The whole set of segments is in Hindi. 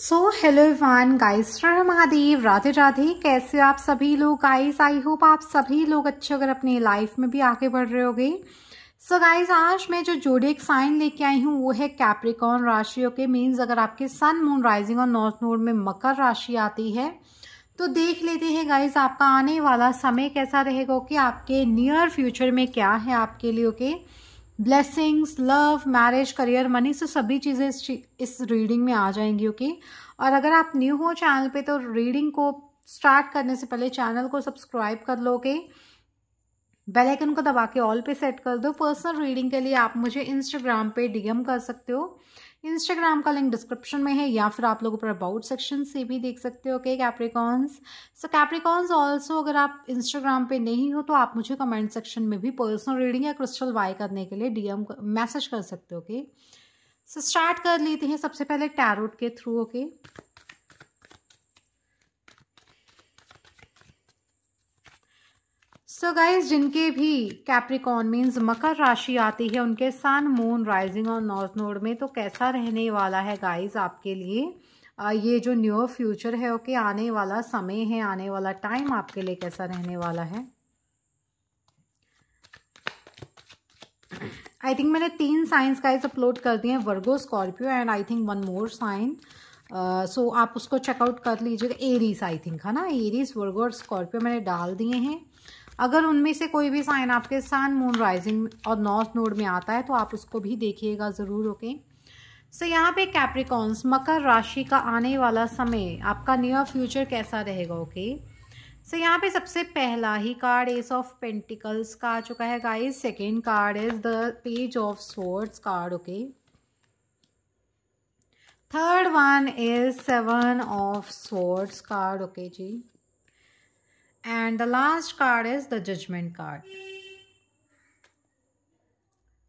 सो hello everyone guys Mahadev Radhe Radhe कैसे आप सभी लोग गाइस आई होप आप सभी लोग अच्छे अगर अपने लाइफ में भी आगे बढ़ रहे होगे सो so गाइस आज मैं जो जोडिक साइन लेके आई हूँ वो है कैप्रिकॉन राशि ओके मीन्स अगर आपके सन मून राइजिंग और नॉर्थ नोड में मकर राशि आती है तो देख लेते हैं गाइज आपका आने वाला समय कैसा रहेगा कि आपके नियर फ्यूचर में क्या है आपके लिए okay okay? Blessings love marriage career money से सभी चीज़ें इस, इस रीडिंग में आ जाएंगी ओके और अगर आप न्यू हो चैनल पे तो रीडिंग को स्टार्ट करने से पहले चैनल को सब्सक्राइब कर लो ओके बेल आइकन को दबा के ऑल पे सेट कर दो पर्सनल रीडिंग के लिए आप मुझे इंस्टाग्राम पे डीएम कर सकते हो इंस्टाग्राम का लिंक डिस्क्रिप्शन में है या फिर आप लोग ऊपर अबाउट सेक्शन से भी देख सकते हो okay Capricorns so Capricorns also अगर आप इंस्टाग्राम पे नहीं हो तो आप मुझे कमेंट सेक्शन में भी पर्सनल रीडिंग या क्रिस्टल वाई करने के लिए डीएम मैसेज कर सकते हो ओके सो स्टार्ट कर लेते हैं सबसे पहले टैरोट के through okay okay? So so guys जिनके भी कैप्रिकॉन मीन्स मकर राशि आती है उनके सन मून राइजिंग और नॉर्थ नोड में तो कैसा रहने वाला है गाइज आपके लिए ये जो न्यू फ्यूचर है ओके okay, आने वाला समय है आने वाला टाइम आपके लिए कैसा रहने वाला है आई थिंक मैंने तीन साइंस गाइज अपलोड कर दिए हैं Virgo Scorpio and I think one more sign so आप उसको चेकआउट कर लीजिएगा एरीज आई थिंक है ना एरीज वर्गो और स्कॉर्पियो मैंने डाल दिए हैं अगर उनमें से कोई भी साइन आपके सन मून राइजिंग और नॉर्थ नोड में आता है तो आप उसको भी देखिएगा ज़रूर ओके सो so, यहाँ पे कैप्रिकॉन्स मकर राशि का आने वाला समय आपका नियर फ्यूचर कैसा रहेगा ओके सो so, यहाँ पे सबसे पहला ही कार्ड एस ऑफ पेंटिकल्स का आ चुका है guys second card is the page of swords card okay third one is seven of swords card okay जी and the last card is the judgment card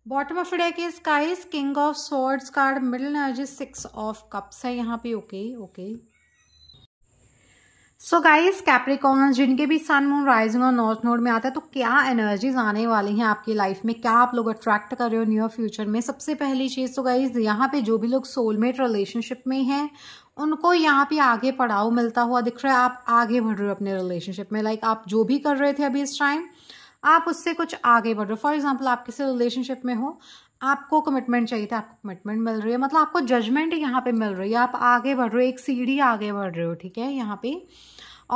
bottom of today case का king of swords card middle energy six of cups है यहाँ पे okay okay so guys Capricorn जिनके भी सन मून राइजिंग और नॉर्थ नोड में आता है तो क्या एनर्जीज आने वाली हैं आपकी लाइफ में क्या आप लोग अट्रैक्ट कर रहे हो न्यू फ्यूचर में सबसे पहली चीज़ तो गाइस यहाँ पे जो भी लोग सोलमेट रिलेशनशिप में हैं उनको यहाँ पे आगे पढ़ाओ मिलता हुआ दिख रहा है आप आगे बढ़ रहे हो अपने रिलेशनशिप में लाइक आप जो भी कर रहे थे अभी इस टाइम आप उससे कुछ आगे बढ़ रहे हो फॉर एग्जाम्पल आप किसी रिलेशनशिप में हो आपको कमिटमेंट चाहिए था आपको कमिटमेंट मिल रही है मतलब आपको जजमेंट यहाँ पे मिल रही है आप आगे बढ़ रहे हो एक सीढ़ी आगे बढ़ रहे हो ठीक है यहाँ पे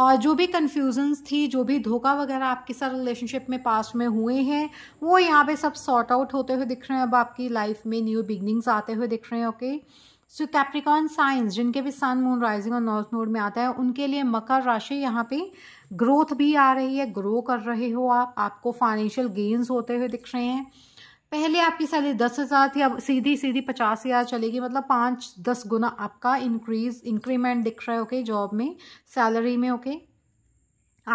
और जो भी कन्फ्यूजन्स थी जो भी धोखा वगैरह आपके साथ रिलेशनशिप में पास में हुए हैं वो यहाँ पे सब सॉर्ट आउट होते हुए दिख रहे हैं अब आपकी लाइफ में न्यू बिगनिंग्स आते हुए दिख रहे हैं ओके सो कैप्रिकॉन साइंस जिनके भी सन मून राइजिंग और नॉर्थ नोड में आता है उनके लिए मकर राशि यहाँ पे ग्रोथ भी आ रही है ग्रो कर रहे हो आप आपको फाइनेंशियल गेन्स होते हुए दिख रहे हैं पहले आपकी सैलरी दस हज़ार थी अब सीधी सीधी पचास हज़ार चलेगी मतलब पाँच दस गुना आपका इंक्रीज इंक्रीमेंट दिख रहा है ओके जॉब में सैलरी में ओके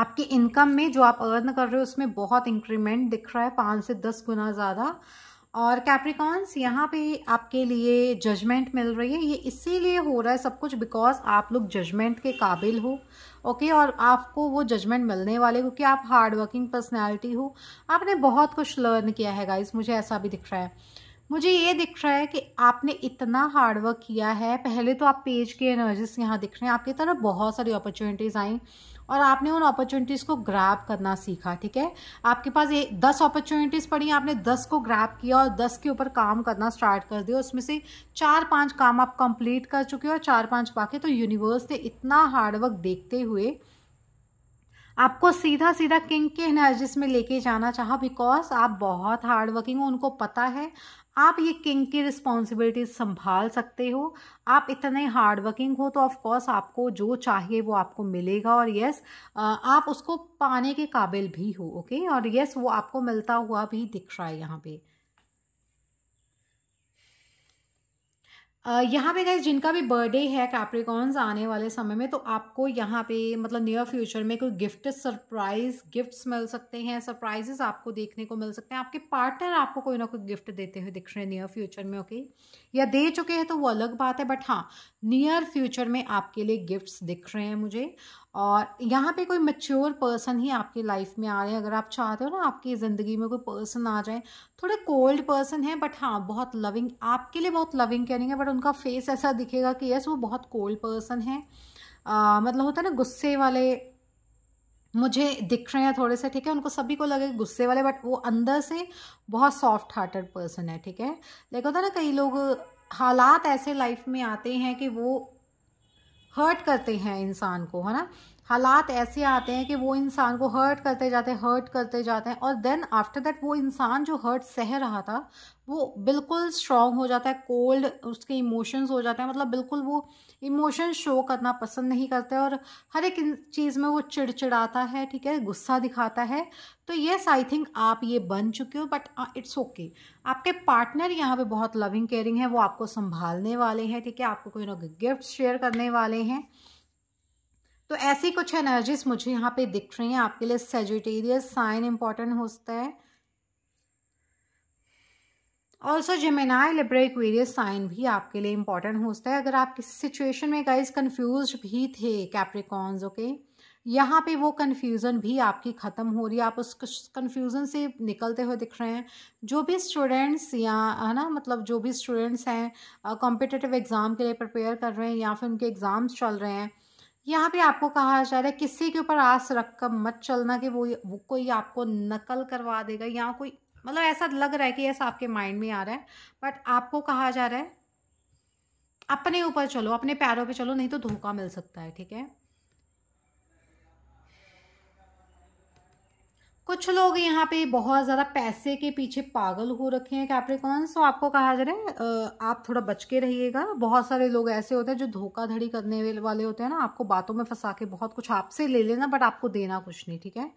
आपके इनकम में जो आप अर्न कर रहे हो उसमें बहुत इंक्रीमेंट दिख रहा है पाँच से दस गुना ज़्यादा और कैप्रिकॉन्स यहाँ पे आपके लिए जजमेंट मिल रही है ये इसीलिए हो रहा है सब कुछ बिकॉज आप लोग जजमेंट के काबिल हो ओके और आपको वो जजमेंट मिलने वाले क्योंकि आप हार्डवर्किंग पर्सनैलिटी हो आपने बहुत कुछ लर्न किया है गाइस मुझे ऐसा भी दिख रहा है मुझे ये दिख रहा है कि आपने इतना हार्डवर्क किया है पहले तो आप पेज के एनर्जीज यहाँ दिख रहे हैं आपकी तरफ बहुत सारी अपॉर्चुनिटीज़ आई और आपने उन अपॉर्चुनिटीज़ को ग्रैब करना सीखा ठीक है आपके पास ये दस अपॉर्चुनिटीज़ पड़ी आपने दस को ग्रैब किया और दस के ऊपर काम करना स्टार्ट कर दिया उसमें से चार पांच काम आप कंप्लीट कर चुके हो और चार पांच बाकी तो यूनिवर्स ने इतना हार्डवर्क देखते हुए आपको सीधा सीधा किंग के एनर्जीज में लेके जाना चाह बिकॉज आप बहुत हार्ड वर्किंग हो उनको पता है आप ये किंग की रिस्पॉन्सिबिलिटीज संभाल सकते हो आप इतने हार्ड वर्किंग हो तो ऑफकोर्स आपको जो चाहिए वो आपको मिलेगा और यस आप उसको पाने के काबिल भी हो ओके और यस वो आपको मिलता हुआ भी दिख रहा है यहाँ पे यहाँ पे गाइज जिनका भी बर्थडे है कैप्रिकॉन्स आने वाले समय में तो आपको यहाँ पे मतलब नियर फ्यूचर में कोई गिफ्ट सरप्राइज गिफ्ट्स मिल सकते हैं सरप्राइजेस आपको देखने को मिल सकते हैं आपके पार्टनर आपको कोई ना कोई गिफ्ट देते हुए दिख रहे हैं नियर फ्यूचर में ओके या दे चुके हैं तो वो अलग बात है बट हाँ नियर फ्यूचर में आपके लिए गिफ्ट्स दिख रहे हैं मुझे और यहाँ पे कोई मच्योर पर्सन ही आपकी लाइफ में आ रहे हैं अगर आप चाहते हो ना आपकी ज़िंदगी में कोई पर्सन आ जाए थोड़े कोल्ड पर्सन है बट हाँ बहुत लविंग आपके लिए बहुत लविंग करेंगे बट उनका फेस ऐसा दिखेगा कि यस वो बहुत कोल्ड पर्सन है आ, मतलब होता है ना गुस्से वाले मुझे दिख रहे हैं थोड़े से ठीक है उनको सभी को लगे गुस्से वाले बट वो अंदर से बहुत सॉफ्ट हार्टेड पर्सन है ठीक है लेकिन होता है ना कई लोग हालात ऐसे लाइफ में आते हैं कि वो हर्ट करते हैं इंसान को है ना हालात ऐसे आते हैं कि वो इंसान को हर्ट करते जाते हैं हर्ट करते जाते हैं और देन आफ्टर दैट वो इंसान जो हर्ट सह रहा था वो बिल्कुल स्ट्रांग हो जाता है कोल्ड उसके इमोशंस हो जाते हैं मतलब बिल्कुल वो इमोशन शो करना पसंद नहीं करते और हर एक चीज़ में वो चिड़चिड़ाता है ठीक है गुस्सा दिखाता है तो येस आई थिंक आप ये बन चुके हो बट इट्स ओके आपके पार्टनर यहाँ पे बहुत लविंग केयरिंग है वो आपको संभालने वाले हैं ठीक है आपको कोई ना गिफ्ट शेयर करने वाले हैं तो ऐसी कुछ एनर्जीज मुझे यहाँ पे दिख रही हैं आपके लिए सेजिटेरियस साइन इंपॉर्टेंट होता है ऑल्सो जेमेनाई लिब्रे साइन भी आपके लिए इंपॉर्टेंट होता है अगर आप किसी सिचुएशन में गाइज कन्फ्यूज भी थे कैप्रिकॉन्स ओके यहाँ पे वो कन्फ्यूज़न भी आपकी ख़त्म हो रही है आप उस कन्फ्यूज़न से निकलते हुए दिख रहे हैं जो भी स्टूडेंट्स या है ना मतलब जो भी स्टूडेंट्स हैं कॉम्पिटेटिव एग्ज़ाम के लिए प्रिपेयर कर रहे हैं या फिर उनके एग्ज़ाम्स चल रहे हैं यहाँ पे आपको कहा जा रहा है किसी के ऊपर आस रख कर मत चलना कि वो, वो कोई आपको नकल करवा देगा या कोई मतलब ऐसा लग रहा है कि ऐसा आपके माइंड में आ रहा है बट आपको कहा जा रहा है अपने ऊपर चलो अपने पैरों पे चलो नहीं तो धोखा मिल सकता है ठीक है कुछ लोग यहाँ पे बहुत ज़्यादा पैसे के पीछे पागल हो रखे हैं कैप्रिकॉन तो आपको कहा जा रहा है आप थोड़ा बच के रहिएगा बहुत सारे लोग ऐसे होते हैं जो धोखाधड़ी करने वाले होते हैं ना आपको बातों में फंसा के बहुत कुछ आपसे ले लेना बट आपको देना कुछ नहीं ठीक है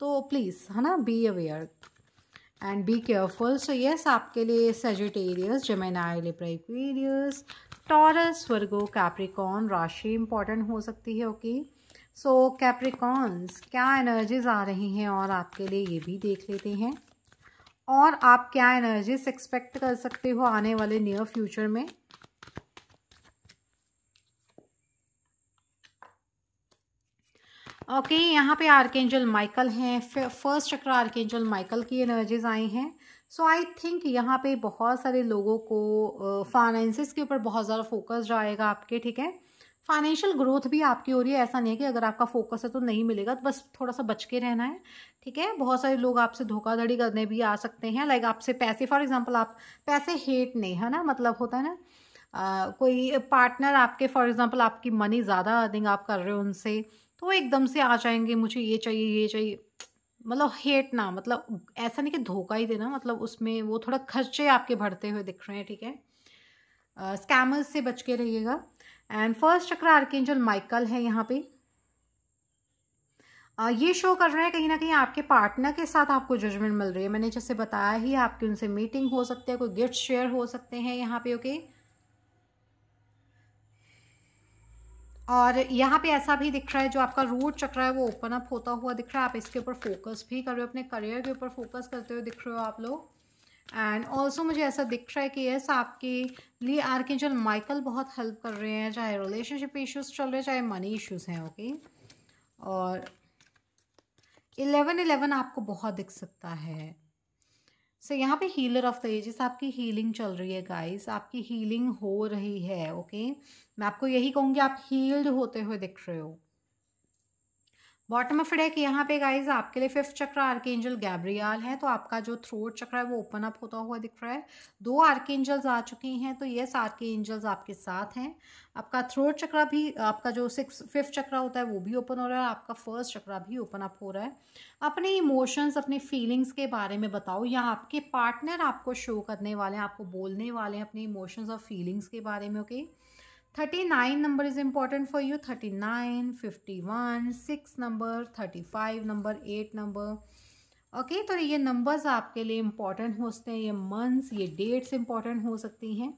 तो प्लीज़ है ना be aware and be careful so yes आपके लिए Sagittarius Gemini Libra Aquarius Taurus Virgo Capricorn राशि इंपॉर्टेंट हो सकती है okay okay? So so, Capricorns क्या एनर्जीज आ रही हैं और आपके लिए ये भी देख लेते हैं और आप क्या एनर्जीज एक्सपेक्ट कर सकते हो आने वाले नियर फ्यूचर में ओके okay, यहाँ पे आर्केंजल माइकल हैं फर्स्ट चक्र आर्केंजल माइकल की एनर्जीज आई हैं सो आई थिंक यहाँ पे बहुत सारे लोगों को फाइनेंसिस के ऊपर बहुत ज़्यादा फोकस जाएगा आपके ठीक है फाइनेंशियल ग्रोथ भी आपकी हो रही है ऐसा नहीं है कि अगर आपका फोकस है तो नहीं मिलेगा तो बस थोड़ा सा बच के रहना है ठीक है बहुत सारे लोग आपसे धोखाधड़ी करने भी आ सकते हैं लाइक आपसे पैसे फॉर एग्जांपल आप पैसे हेट नहीं है ना मतलब होता है ना कोई पार्टनर आपके फॉर एग्जांपल आपकी मनी ज़्यादा अर्निंग आप कर रहे हो उनसे तो वो एकदम से आ जाएंगे मुझे ये चाहिए ये चाहिए मतलब हेट ना मतलब ऐसा नहीं कि धोखा ही देना मतलब उसमें वो थोड़ा खर्चे आपके भरते हुए दिख रहे हैं ठीक है स्कैमर्स से बच के रहिएगा and first chakra archangel Michael है यहाँ पे uh, ये शो कर रहा है कहीं ना कहीं आपके पार्टनर के साथ आपको जजमेंट मिल रही है मैंने जैसे बताया ही आपकी उनसे मीटिंग हो सकती है कोई गिफ्ट शेयर हो सकते हैं यहाँ पे ओके और यहाँ पे ऐसा भी दिख रहा है जो आपका रूट चक्र है वो ओपन अप होता हुआ दिख रहा है आप इसके ऊपर फोकस भी कर रहे हो अपने करियर के ऊपर फोकस करते हुए दिख रहे हो आप लोग एंड ऑल्सो मुझे ऐसा दिख रहा है कि यस आपके लिए जल माइकल बहुत हेल्प कर रहे हैं चाहे रिलेशनशिप इश्यूज चल रहे हैं चाहे मनी इश्यूज हैं ओके और इलेवन इलेवन आपको बहुत दिख सकता है सो so, यहाँ पे हीलर ऑफ द एजेस आपकी हीलिंग चल रही है गाइस आपकी हीलिंग हो रही है ओके okay? मैं आपको यही कहूँगी आप हील्ड होते हुए दिख रहे हो बॉटम ऑफ डेक यहाँ पे गाइज आपके लिए फिफ्थ चक्र आर्क एंजल गैब्रियाल है तो आपका जो थ्रोट चक्र है वो ओपन अप होता हुआ दिख रहा है दो आर्क एंजल्स आ चुके हैं तो यस आर्क एंजल्स आपके साथ हैं आपका थ्रोट चक्र भी आपका जो सिक्स फिफ्थ चक्र होता है वो भी ओपन हो रहा है आपका फर्स्ट चक्र भी ओपन अप हो रहा है अपने इमोशंस अपने फीलिंग्स के बारे में बताओ या आपके पार्टनर आपको शो करने वाले हैं आपको बोलने वाले हैं अपने इमोशंस और फीलिंग्स के बारे में okay okay? Thirty nine number is important for you thirty nine fifty one six number thirty five number eight number okay तो ये नंबर्स आपके लिए इम्पॉर्टेंट हो सकते हैं ये मंथ्स ये डेट्स इम्पॉर्टेंट हो सकती हैं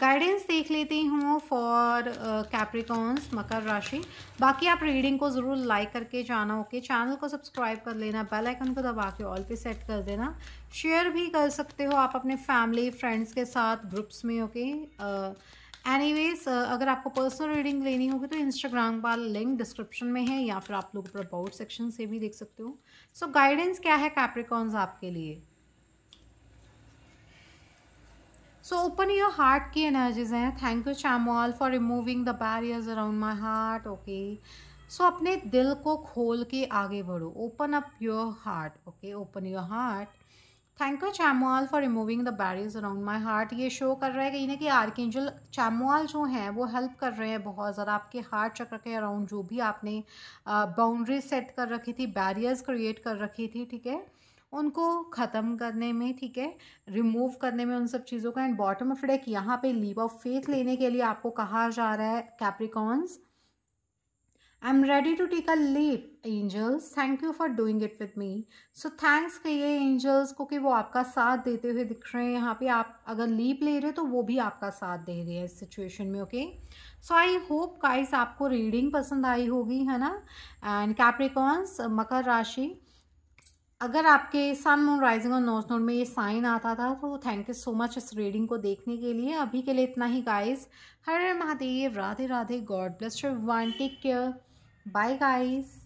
गाइडेंस देख लेती हूँ फॉर कैप्रिकॉन्स uh, मकर राशि बाकी आप रीडिंग को ज़रूर लाइक करके जाना ओके चैनल को सब्सक्राइब कर लेना बेल आइकन को दबा के ऑल पे सेट कर देना शेयर भी कर सकते हो आप अपने फैमिली फ्रेंड्स के साथ ग्रुप्स में ओके okay? uh, वेज uh, अगर आपको पर्सनल रीडिंग लेनी होगी तो इंस्टाग्राम का लिंक डिस्क्रिप्शन में है या फिर आप लोग ऊपर सेक्शन से भी देख सकते हो सो so, गाइडेंस क्या है कैप्रिकॉन्स आपके लिए सो ओपन योर हार्ट की एनर्जीज हैं thank you Chamuel for removing the barriers around my heart okay so अपने दिल को खोल के आगे बढ़ो open up your heart okay open your heart thank you Chamuel for removing the barriers around my heart ये शो कर रहा है कहीं ना कि आर्किंजल चैमोल जो हैं वो हेल्प कर रहे हैं बहुत ज़्यादा आपके हार्ट चक्र के अराउंड जो भी आपने बाउंड्री सेट कर रखी थी बैरियर्स क्रिएट कर रखी थी ठीक है उनको ख़त्म करने में ठीक है रिमूव करने में उन सब चीज़ों का एंड बॉटम ऑफ डेक यहाँ पे लीव ऑफ फेथ लेने के लिए आपको कहा जा रहा है Capricorns I am ready to take a leap angels thank you for doing it with me so thanks कहिए एंजल्स को कि वो आपका साथ देते हुए दिख रहे हैं यहाँ पे आप अगर लीप ले रहे हो तो वो भी आपका साथ दे रहे हैं इस सिचुएशन में ओके सो आई होप काइस आपको रीडिंग पसंद आई होगी है ना एंड कैप्रिकॉन्स मकर राशि अगर आपके सन मून राइजिंग और नॉर्थ नोड में ये साइन आता था तो थैंक यू सो मच इस रीडिंग को देखने के लिए अभी के लिए इतना ही guys Hare Mahadev Radhe Radhe god bless one take care Bye guys.